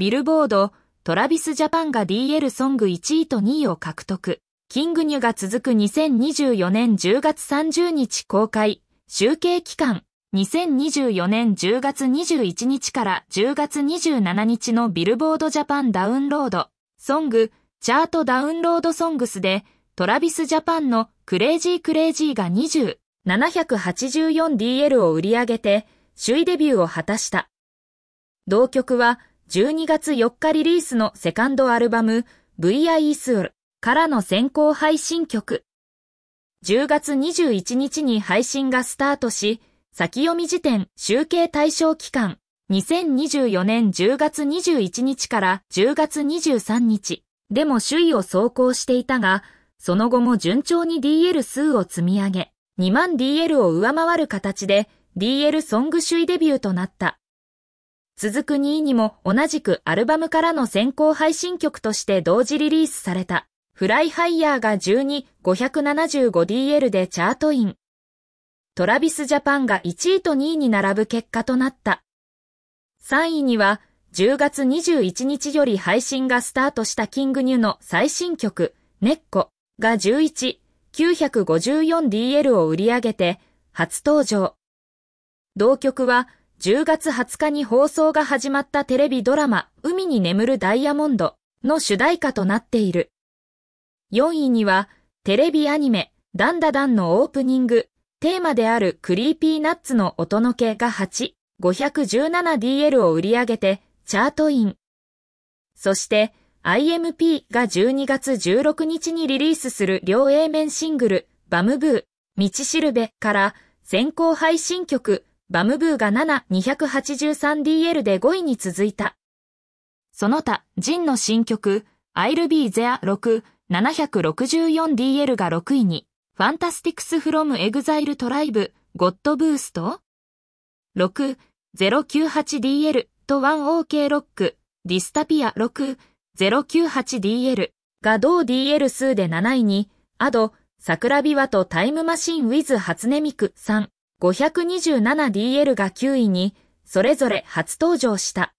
ビルボード、トラビスジャパンが DL ソング1位と2位を獲得。キングニュが続く2024年10月30日公開、集計期間、2024年10月21日から10月27日のビルボードジャパンダウンロード、ソング、チャートダウンロードソングスで、トラビスジャパンのクレイジークレイジーが20、784DL を売り上げて、首位デビューを果たした。同曲は、12月4日リリースのセカンドアルバム VI s ス u l からの先行配信曲。10月21日に配信がスタートし、先読み時点集計対象期間2024年10月21日から10月23日でも首位を走行していたが、その後も順調に DL 数を積み上げ、2万 DL を上回る形で DL ソング首位デビューとなった。続く2位にも同じくアルバムからの先行配信曲として同時リリースされた、フライハイヤーが12、575DL でチャートイン。トラビスジャパンが1位と2位に並ぶ結果となった。3位には、10月21日より配信がスタートしたキングニュの最新曲、ネッコが11、954DL を売り上げて、初登場。同曲は、10月20日に放送が始まったテレビドラマ、海に眠るダイヤモンドの主題歌となっている。4位には、テレビアニメ、ダンダダンのオープニング、テーマであるクリーピーナッツの音のけが8、517DL を売り上げて、チャートイン。そして、IMP が12月16日にリリースする両 A 面シングル、バムブー、道しるべから先行配信曲、バムブーが 7-283DL で5位に続いた。その他、ジンの新曲、I'll Be There 6、764DL が6位に、ファンタスティクスフロムエグザイルトライブ、ゴッドブースト ?6、098DL と 1OK ロック、ディスタピア6、098DL が同 DL 数で7位に、アド、桜ビワとタイムマシンウィズ初音ミク3、527DL が9位に、それぞれ初登場した。